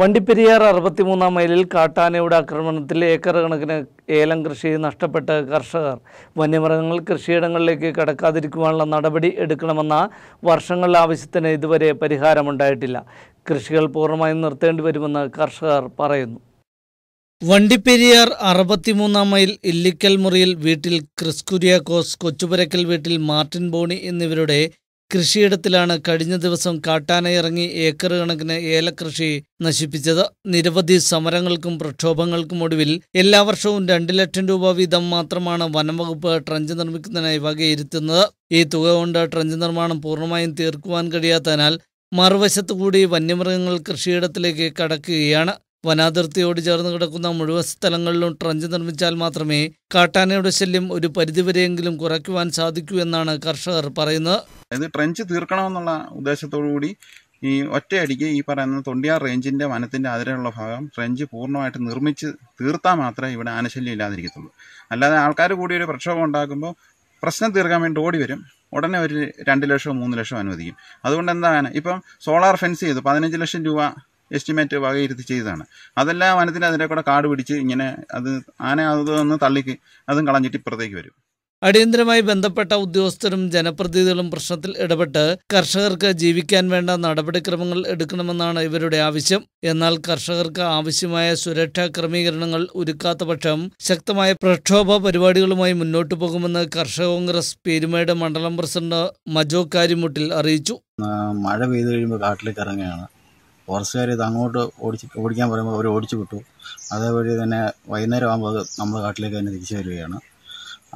വണ്ടിപ്പെരിയാർ അറുപത്തിമൂന്നാം മൈലിൽ കാട്ടാനയുടെ ആക്രമണത്തിൽ ഏക്കർ കണക്കിന് ഏലം കൃഷി നഷ്ടപ്പെട്ട കർഷകർ വന്യമൃഗങ്ങൾ കൃഷിയിടങ്ങളിലേക്ക് കടക്കാതിരിക്കുവാനുള്ള നടപടി എടുക്കണമെന്ന വർഷങ്ങളുടെ ആവശ്യത്തിന് ഇതുവരെ പരിഹാരമുണ്ടായിട്ടില്ല കൃഷികൾ പൂർണ്ണമായും നിർത്തേണ്ടി വരുമെന്ന് കർഷകർ പറയുന്നു വണ്ടിപ്പെരിയാർ അറുപത്തിമൂന്നാം മൈൽ ഇല്ലിക്കൽ മുറിയിൽ വീട്ടിൽ ക്രിസ് കൊച്ചുപുരക്കൽ വീട്ടിൽ മാർട്ടിൻ ബോണി എന്നിവരുടെ കൃഷിയിടത്തിലാണ് കഴിഞ്ഞ ദിവസം കാട്ടാനയിറങ്ങി ഏക്കർ കണക്കിന് ഏലക്കൃഷി നശിപ്പിച്ചത് നിരവധി സമരങ്ങൾക്കും പ്രക്ഷോഭങ്ങൾക്കും ഒടുവിൽ എല്ലാ വർഷവും രണ്ട് ലക്ഷം രൂപ വീതം മാത്രമാണ് വനംവകുപ്പ് ട്രഞ്ച് നിർമ്മിക്കുന്നതിനായി വകയിരുത്തുന്നത് ഈ തുക കൊണ്ട് ട്രഞ്ച് നിർമ്മാണം പൂർണ്ണമായും തീർക്കുവാൻ കഴിയാത്തതിനാൽ മറുവശത്തു കൂടി വന്യമൃഗങ്ങൾ കൃഷിയിടത്തിലേക്ക് കടക്കുകയാണ് വനാതിർത്തിയോട് ചേർന്ന് കിടക്കുന്ന മുഴുവൻ സ്ഥലങ്ങളിലും ട്രഞ്ച് നിർമ്മിച്ചാൽ മാത്രമേ കാട്ടാനയുടെ ശല്യം ഒരു പരിധിവരെയെങ്കിലും കുറയ്ക്കുവാൻ സാധിക്കൂ എന്നാണ് കർഷകർ പറയുന്നത് അതായത് ട്രെഞ്ച് തീർക്കണമെന്നുള്ള ഉദ്ദേശത്തോടു കൂടി ഈ ഒറ്റയടിക്ക് ഈ പറയുന്ന തൊണ്ടിയാർ റേഞ്ചിൻ്റെ വനത്തിൻ്റെ അതിരെയുള്ള ഭാഗം ട്രെഞ്ച് പൂർണ്ണമായിട്ട് നിർമ്മിച്ച് തീർത്താൽ മാത്രമേ ഇവിടെ ആനശല്യം ഇല്ലാതിരിക്കത്തുള്ളൂ അല്ലാതെ ആൾക്കാർ കൂടി ഒരു പ്രക്ഷോഭം ഉണ്ടാക്കുമ്പോൾ പ്രശ്നം തീർക്കാൻ വേണ്ടി ഓടി വരും ഉടനെ ഒരു രണ്ട് ലക്ഷമോ മൂന്ന് ലക്ഷമോ അനുവദിക്കും അതുകൊണ്ട് എന്താണ് ഇപ്പം സോളാർ ഫെൻസ് ചെയ്തു പതിനഞ്ച് ലക്ഷം രൂപ എസ്റ്റിമേറ്റ് വകയിരുത്തി ചെയ്തതാണ് അതെല്ലാം വനത്തിൻ്റെ അതിൻ്റെ കൂടെ കാട് പിടിച്ച് ഇങ്ങനെ അത് ആന അതൊന്ന് തള്ളിക്ക് അതും കളഞ്ഞിട്ട് ഇപ്പുറത്തേക്ക് വരും അടിയന്തരമായി ബന്ധപ്പെട്ട ഉദ്യോഗസ്ഥരും ജനപ്രതിനിധികളും പ്രശ്നത്തിൽ ഇടപെട്ട് കർഷകർക്ക് ജീവിക്കാൻ വേണ്ട നടപടിക്രമങ്ങൾ എടുക്കണമെന്നാണ് ഇവരുടെ ആവശ്യം എന്നാൽ കർഷകർക്ക് ആവശ്യമായ സുരക്ഷാ ക്രമീകരണങ്ങൾ ഒരുക്കാത്ത പക്ഷം ശക്തമായ പ്രക്ഷോഭ പരിപാടികളുമായി മുന്നോട്ടു പോകുമെന്ന് കർഷക കോൺഗ്രസ് പേരുമേട് മണ്ഡലം പ്രസിഡന്റ് മജോ കാരിമുട്ടിൽ അറിയിച്ചു മഴ പെയ്തു കഴിയുമ്പോൾ കാട്ടിലേക്ക് ഇറങ്ങുകയാണ് ഫോറസ്റ്റുകാർ ഇത് അങ്ങോട്ട് ഓടിച്ച് ഓടിക്കാൻ പറയുമ്പോൾ അവർ ഓടിച്ചു വിട്ടു അതേപോലെ തന്നെ വൈകുന്നേരം ആകുമ്പോൾ നമ്മൾ കാട്ടിലേക്ക് തന്നെ തിരിച്ചു വരികയാണ്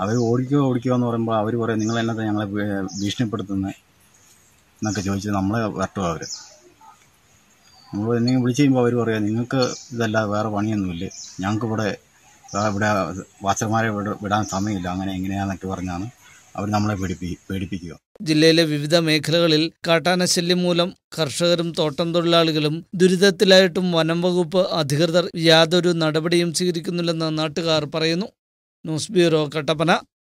അവർ ഓടിക്കുക ഓടിക്കുക എന്ന് പറയുമ്പോൾ അവർ പറയും നിങ്ങൾ എന്നത്തെ ഞങ്ങളെ ഭീഷണിപ്പെടുത്തുന്നത് എന്നൊക്കെ ചോദിച്ച് നമ്മളെ വരട്ടും അവർ നമ്മൾ എന്തെങ്കിലും വിളിച്ചു കഴിയുമ്പോൾ അവർ പറയാം നിങ്ങൾക്ക് ഇതല്ലാതെ വേറെ പണിയൊന്നുമില്ല ഞങ്ങൾക്ക് ഇവിടെ ഇവിടെ വാച്ചർമാരെ വിടാൻ സമയമില്ല അങ്ങനെ എങ്ങനെയാണെന്നൊക്കെ പറഞ്ഞാണ് അവർ നമ്മളെ പേടിപ്പി പേടിപ്പിക്കുക ജില്ലയിലെ വിവിധ മേഖലകളിൽ കാട്ടാനശല്യം മൂലം കർഷകരും തോട്ടം തൊഴിലാളികളും ദുരിതത്തിലായിട്ടും വനം വകുപ്പ് അധികൃതർ യാതൊരു നടപടിയും സ്വീകരിക്കുന്നില്ലെന്ന് നാട്ടുകാർ പറയുന്നു No se me